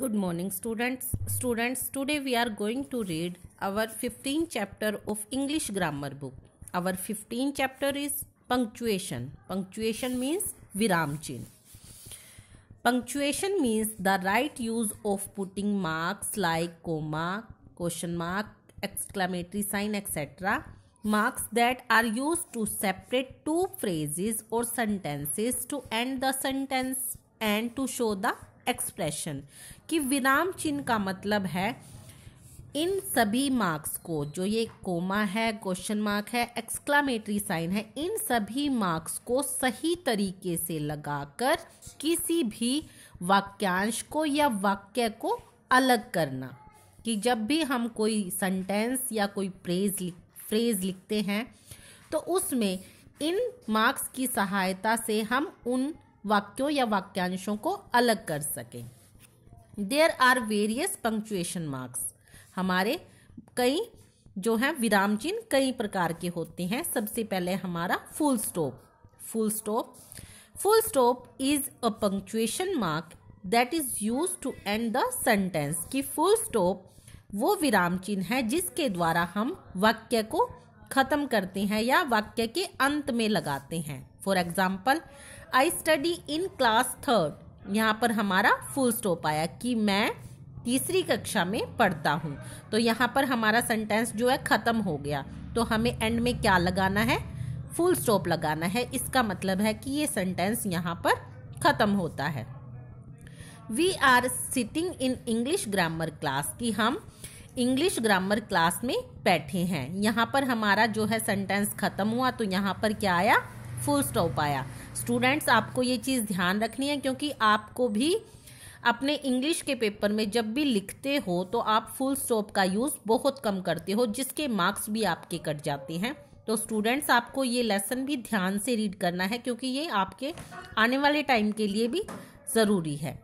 Good morning students. Students, today we are going to read our 15th chapter of English grammar book. Our 15th chapter is punctuation. Punctuation means viram chin. Punctuation means the right use of putting marks like comma, question mark, exclamatory sign etc. Marks that are used to separate two phrases or sentences to end the sentence and to show the expression कि विराम चिन्ह का मतलब है इन सभी marks को जो ये कोमा है क्वेश्चन मार्क है एक्सक्लामेटरी साइन है इन सभी मार्क्स को सही तरीके से लगाकर किसी भी वाक्यांश को या वाक्य को अलग करना कि जब भी हम कोई सेंटेंस या कोई प्रेज फ्रेज लिखते हैं तो उसमें इन मार्क्स की सहायता से हम उन वाक्यों या वाक्यांशों को अलग कर सकें there are various punctuation marks हमारे कई जो हैं विराम चिन्ह कई प्रकार के होते हैं सबसे पहले हमारा full stop full stop full stop is a punctuation mark that is use to end the sentence कि फुल स्टॉप वो विराम चिन्ह है जिसके द्वारा हम वाक्य को ख़त्म करते हैं या वाक्य के अंत में लगाते हैं for example I study in class third यहाँ पर हमारा फुल स्टॉप आया कि मैं तीसरी कक्षा में पढ़ता हूँ तो यहाँ पर हमारा सेंटेंस जो है ख़त्म हो गया तो हमें एंड में क्या लगाना है फुल स्टॉप लगाना है इसका मतलब है कि ये सेंटेंस यहाँ पर ख़त्म होता है we are sitting in English grammar class कि हम इंग्लिश ग्रामर क्लास में बैठे हैं यहाँ पर हमारा जो है सेंटेंस ख़त्म हुआ तो यहाँ पर क्या आया फुल स्टॉप आया स्टूडेंट्स आपको ये चीज़ ध्यान रखनी है क्योंकि आपको भी अपने इंग्लिश के पेपर में जब भी लिखते हो तो आप फुल स्टॉप का यूज़ बहुत कम करते हो जिसके मार्क्स भी आपके कट जाते हैं तो स्टूडेंट्स आपको ये लेसन भी ध्यान से रीड करना है क्योंकि ये आपके आने वाले टाइम के लिए भी ज़रूरी है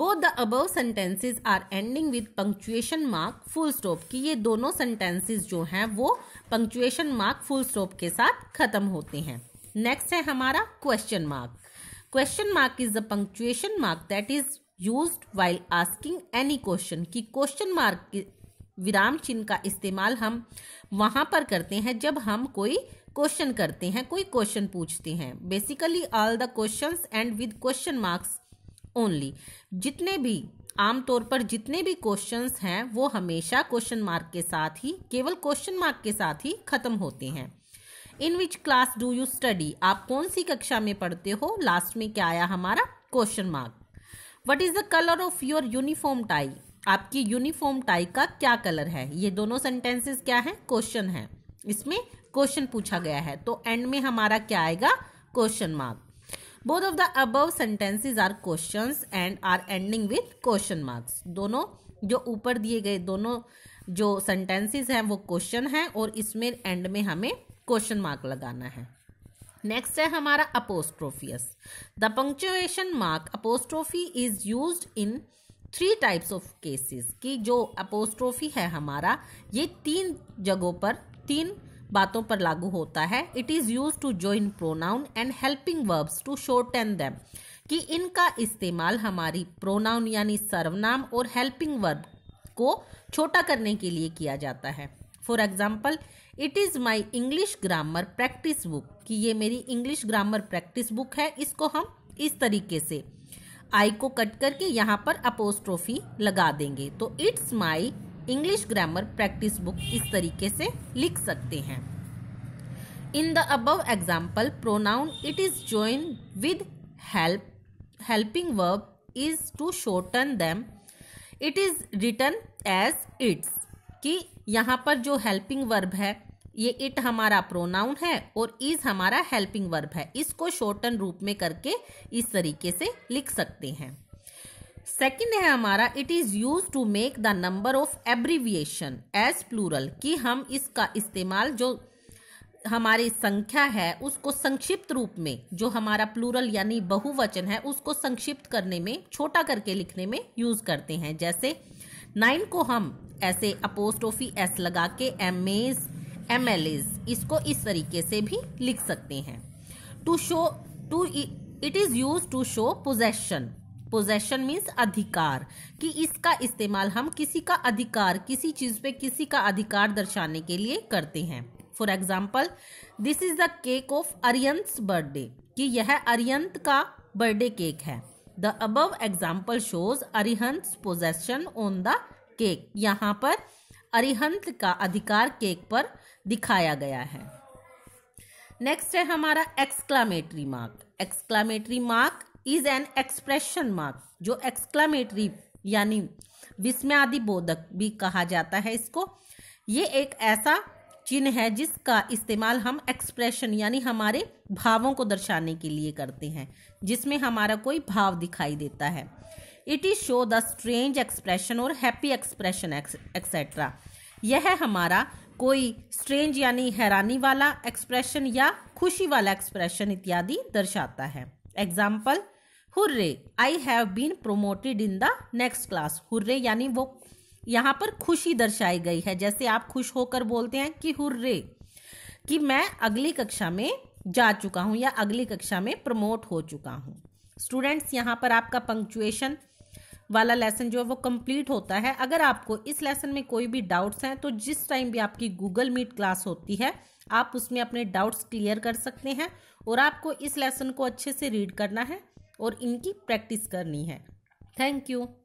both the above sentences are ending with punctuation mark full stop कि ये दोनों सेंटेंसेज जो हैं वो पंक्चुएशन मार्क फुल स्टॉप के साथ खत्म होते हैं नेक्स्ट है हमारा question mark question mark is the punctuation mark that is use while asking any question कि क्वेश्चन मार्क विराम चिन्ह का इस्तेमाल हम वहाँ पर करते हैं जब हम कोई क्वेश्चन करते हैं कोई क्वेश्चन पूछते हैं basically all the question end with question marks only जितने भी आमतौर पर जितने भी क्वेश्चंस हैं वो हमेशा क्वेश्चन मार्क के साथ ही केवल क्वेश्चन मार्क के साथ ही ख़त्म होते हैं in which class do you study आप कौन सी कक्षा में पढ़ते हो लास्ट में क्या आया हमारा question mark what is the colour of your uniform tie आपकी यूनिफॉर्म टाई का क्या कलर है ये दोनों सेंटेंसेस क्या हैं क्वेश्चन है इसमें क्वेश्चन पूछा गया है तो एंड में हमारा क्या आएगा question mark both of the above sentences are question and are ending with question marks दोनों जो ऊपर दिए गए दोनों जो सेंटेंसेज हैं वो क्वेश्चन हैं और इसमें एंड में हमें क्वेश्चन मार्क लगाना है नेक्स्ट है हमारा apostrophe is the punctuation mark apostrophe is use in three types of cases की जो अपोस्ट्रोफी है हमारा ये तीन जगहों पर तीन बातों पर लागू होता है it is use to join pronoun and helping verbs to shorten them कि इनका इस्तेमाल हमारी प्रोनाउन यानी सर्वनाम और हेल्पिंग वर्ब को छोटा करने के लिए किया जाता है for example it is my English grammar practice book कि ये मेरी इंग्लिश ग्रामर प्रैक्टिस बुक है इसको हम इस तरीके से आई को कट करके यहाँ पर अपोस्ट्रोफी लगा देंगे तो it's my English grammar practice book इस तरीके से लिख सकते हैं in the above example pronoun it is join with help helping verb is to shorten them it is return as it's कि यहाँ पर जो हेल्पिंग वर्ब है ये इट हमारा प्रोनाउन है और इज हमारा हेल्पिंग वर्ब है इसको शॉर्टन रूप में करके इस तरीके से लिख सकते हैं सेकंड है हमारा it is use to make the number of abbreviation as plural कि हम इसका इस्तेमाल जो हमारी संख्या है उसको संक्षिप्त रूप में जो हमारा प्लूरल यानी बहुवचन है उसको संक्षिप्त करने में छोटा करके लिखने में यूज करते हैं जैसे नाइन को हम ऐसे अपोस्टोफी एस लगा के M as M L as इसको इस तरीके से भी लिख सकते हैं to show two it is use to show possession possession means अधिकार कि इसका इस्तेमाल हम किसी का अधिकार किसी चीज़ पे किसी का अधिकार दर्शाने के लिए करते हैं for example this is the cake of Arihant birthday कि यह अरियंत का बर्थडे केक है the above example shows Arihant possession on the cake यहाँ पर अरिहंत का अधिकार केक पर दिखाया गया है नेक्स्ट है हमारा exclamatory mark exclamatory mark is an expression mark जो एक्सक्लामेटरी यानी विस्मयादि बोधक भी कहा जाता है इसको ये एक ऐसा चिन्ह है जिसका इस्तेमाल हम एक्सप्रेशन यानी हमारे भावों को दर्शाने के लिए करते हैं जिसमें हमारा कोई भाव दिखाई देता है it is show the strange expression और हैप्पी एक्सप्रेशन एक्सेट्रा यह हमारा कोई स्ट्रेंज यानी हैरानी वाला एक्सप्रेशन या खुशी वाला एक्सप्रेशन इत्यादि दर्शाता है example hurray I have been promoted in the next class hurray यानी वो यहाँ पर खुशी दर्शाई गई है जैसे आप खुश होकर बोलते हैं कि हुर्रे कि मैं अगली कक्षा में जा चुका हूँ या अगली कक्षा में प्रमोट हो चुका हूँ स्टूडेंट्स यहाँ पर आपका पंक्चुएशन वाला लेसन जो है वो कंप्लीट होता है अगर आपको इस लेसन में कोई भी डाउट्स हैं तो जिस टाइम भी आपकी गूगल मीट क्लास होती है आप उसमें अपने डाउट्स क्लियर कर सकते हैं और आपको इस लेसन को अच्छे से रीड करना है और इनकी प्रैक्टिस करनी है थैंक यू